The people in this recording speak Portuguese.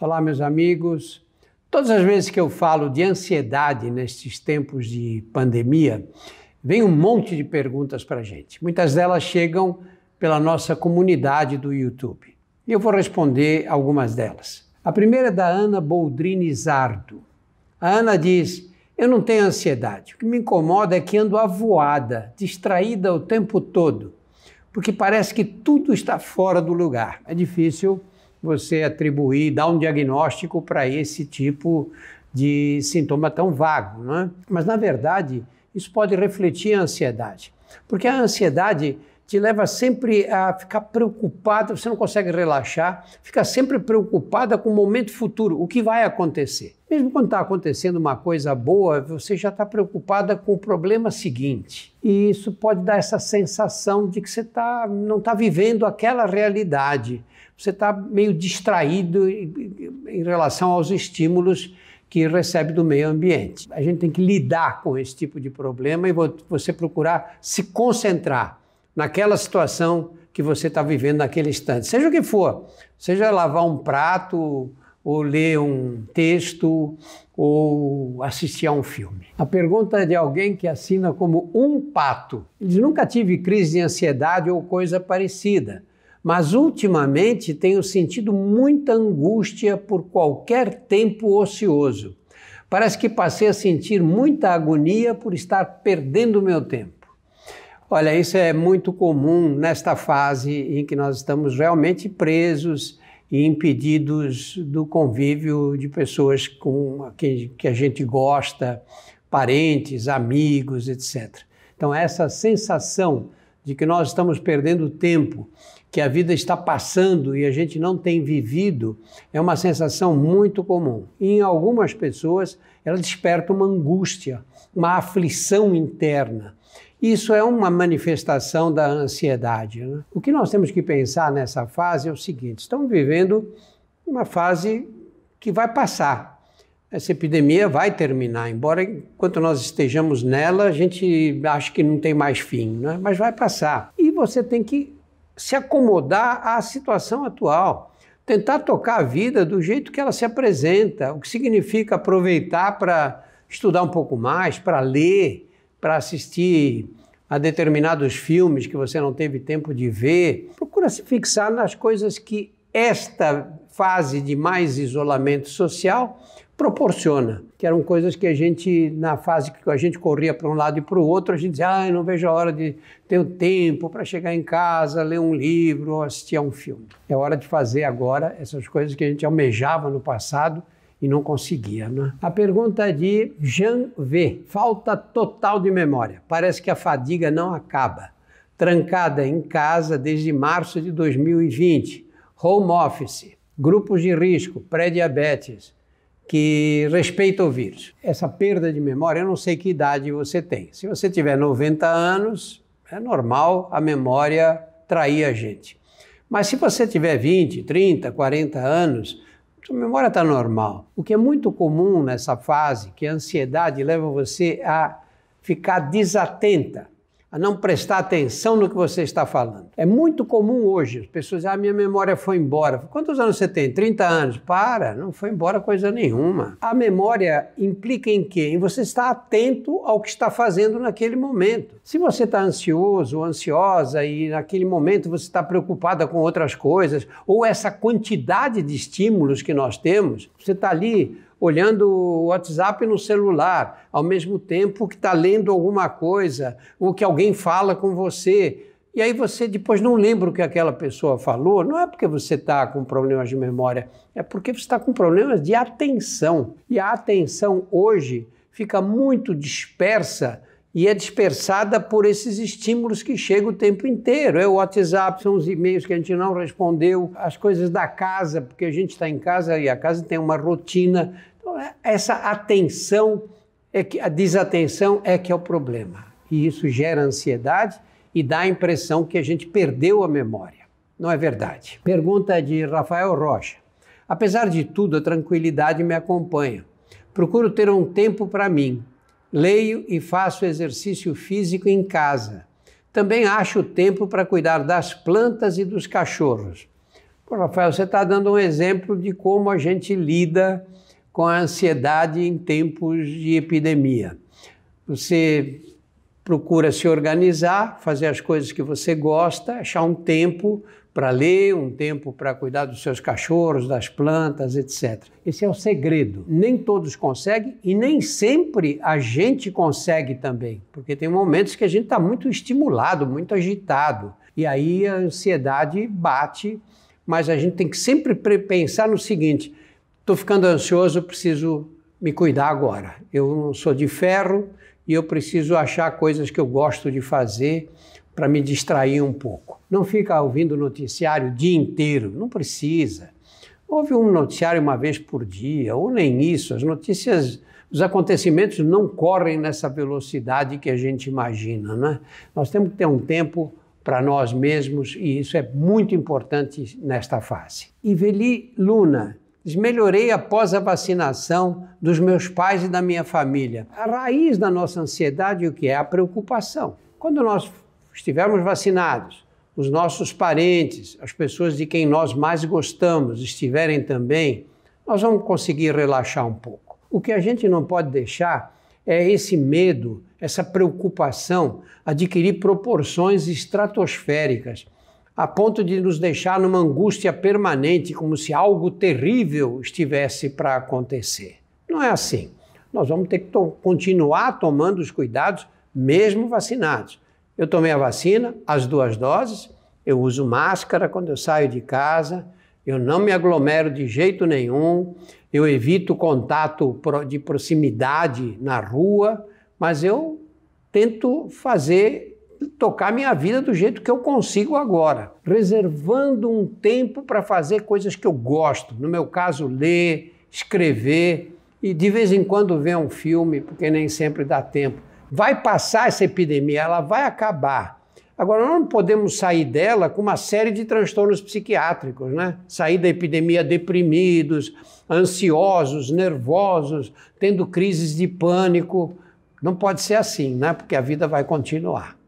Olá, meus amigos. Todas as vezes que eu falo de ansiedade nestes tempos de pandemia, vem um monte de perguntas para a gente. Muitas delas chegam pela nossa comunidade do YouTube. E eu vou responder algumas delas. A primeira é da Ana Boldrini Zardo. A Ana diz: Eu não tenho ansiedade. O que me incomoda é que ando avoada, distraída o tempo todo, porque parece que tudo está fora do lugar. É difícil você atribuir, dar um diagnóstico para esse tipo de sintoma tão vago. Né? Mas, na verdade, isso pode refletir a ansiedade, porque a ansiedade te leva sempre a ficar preocupada, você não consegue relaxar, fica sempre preocupada com o momento futuro, o que vai acontecer. Mesmo quando está acontecendo uma coisa boa, você já está preocupada com o problema seguinte. E isso pode dar essa sensação de que você tá, não está vivendo aquela realidade. Você está meio distraído em relação aos estímulos que recebe do meio ambiente. A gente tem que lidar com esse tipo de problema e você procurar se concentrar naquela situação que você está vivendo naquele instante, seja o que for, seja lavar um prato, ou ler um texto ou assistir a um filme. A pergunta é de alguém que assina como um pato. Diz, nunca tive crise de ansiedade ou coisa parecida, mas ultimamente tenho sentido muita angústia por qualquer tempo ocioso. Parece que passei a sentir muita agonia por estar perdendo meu tempo. Olha, isso é muito comum nesta fase em que nós estamos realmente presos e impedidos do convívio de pessoas com quem que a gente gosta, parentes, amigos, etc. Então, essa sensação de que nós estamos perdendo tempo, que a vida está passando e a gente não tem vivido, é uma sensação muito comum. E em algumas pessoas, ela desperta uma angústia, uma aflição interna. Isso é uma manifestação da ansiedade. Né? O que nós temos que pensar nessa fase é o seguinte: estamos vivendo uma fase que vai passar. Essa epidemia vai terminar, embora enquanto nós estejamos nela, a gente acha que não tem mais fim, né? mas vai passar. E você tem que se acomodar à situação atual tentar tocar a vida do jeito que ela se apresenta, o que significa aproveitar para estudar um pouco mais, para ler, para assistir a determinados filmes que você não teve tempo de ver. Procura se fixar nas coisas que esta fase de mais isolamento social proporciona, que eram coisas que a gente, na fase que a gente corria para um lado e para o outro, a gente dizia, ah, não vejo a hora de ter o tempo para chegar em casa, ler um livro ou assistir a um filme. É hora de fazer agora essas coisas que a gente almejava no passado e não conseguia. Né? A pergunta é de Jean V. Falta total de memória. Parece que a fadiga não acaba. Trancada em casa desde março de 2020. Home office, grupos de risco, pré-diabetes, que respeita o vírus. Essa perda de memória, eu não sei que idade você tem. Se você tiver 90 anos, é normal a memória trair a gente. Mas se você tiver 20, 30, 40 anos, sua memória está normal. O que é muito comum nessa fase, que a ansiedade leva você a ficar desatenta a não prestar atenção no que você está falando. É muito comum hoje, as pessoas dizem, ah, minha memória foi embora. Quantos anos você tem? 30 anos? Para, não foi embora coisa nenhuma. A memória implica em quê? Em você estar atento ao que está fazendo naquele momento. Se você está ansioso ou ansiosa e naquele momento você está preocupada com outras coisas, ou essa quantidade de estímulos que nós temos, você está ali olhando o WhatsApp no celular, ao mesmo tempo que está lendo alguma coisa, ou que alguém fala com você. E aí você depois não lembra o que aquela pessoa falou, não é porque você está com problemas de memória, é porque você está com problemas de atenção. E a atenção hoje fica muito dispersa e é dispersada por esses estímulos que chegam o tempo inteiro. É o WhatsApp, são os e-mails que a gente não respondeu, as coisas da casa, porque a gente está em casa e a casa tem uma rotina então, é, essa atenção, é que, a desatenção é que é o problema. E isso gera ansiedade e dá a impressão que a gente perdeu a memória. Não é verdade. Pergunta de Rafael Rocha. Apesar de tudo, a tranquilidade me acompanha. Procuro ter um tempo para mim. Leio e faço exercício físico em casa. Também acho tempo para cuidar das plantas e dos cachorros. Pô, Rafael, você está dando um exemplo de como a gente lida com a ansiedade em tempos de epidemia. Você procura se organizar, fazer as coisas que você gosta, achar um tempo para ler, um tempo para cuidar dos seus cachorros, das plantas, etc. Esse é o segredo. Nem todos conseguem e nem sempre a gente consegue também, porque tem momentos que a gente está muito estimulado, muito agitado, e aí a ansiedade bate, mas a gente tem que sempre pensar no seguinte: estou ficando ansioso, preciso me cuidar agora. Eu não sou de ferro e eu preciso achar coisas que eu gosto de fazer para me distrair um pouco. Não fica ouvindo noticiário o dia inteiro, não precisa. Ouve um noticiário uma vez por dia, ou nem isso. As notícias, os acontecimentos não correm nessa velocidade que a gente imagina, né? Nós temos que ter um tempo para nós mesmos e isso é muito importante nesta fase. Iveli Luna, melhorei após a vacinação dos meus pais e da minha família. A raiz da nossa ansiedade o que é a preocupação. Quando nós estivermos vacinados, os nossos parentes, as pessoas de quem nós mais gostamos estiverem também, nós vamos conseguir relaxar um pouco. O que a gente não pode deixar é esse medo, essa preocupação adquirir proporções estratosféricas a ponto de nos deixar numa angústia permanente, como se algo terrível estivesse para acontecer. Não é assim. Nós vamos ter que to continuar tomando os cuidados, mesmo vacinados. Eu tomei a vacina, as duas doses, eu uso máscara quando eu saio de casa, eu não me aglomero de jeito nenhum, eu evito contato de proximidade na rua, mas eu tento fazer tocar minha vida do jeito que eu consigo agora, reservando um tempo para fazer coisas que eu gosto. No meu caso, ler, escrever e de vez em quando ver um filme, porque nem sempre dá tempo. Vai passar essa epidemia, ela vai acabar. Agora, nós não podemos sair dela com uma série de transtornos psiquiátricos, né? Sair da epidemia deprimidos, ansiosos, nervosos, tendo crises de pânico. Não pode ser assim, né? Porque a vida vai continuar.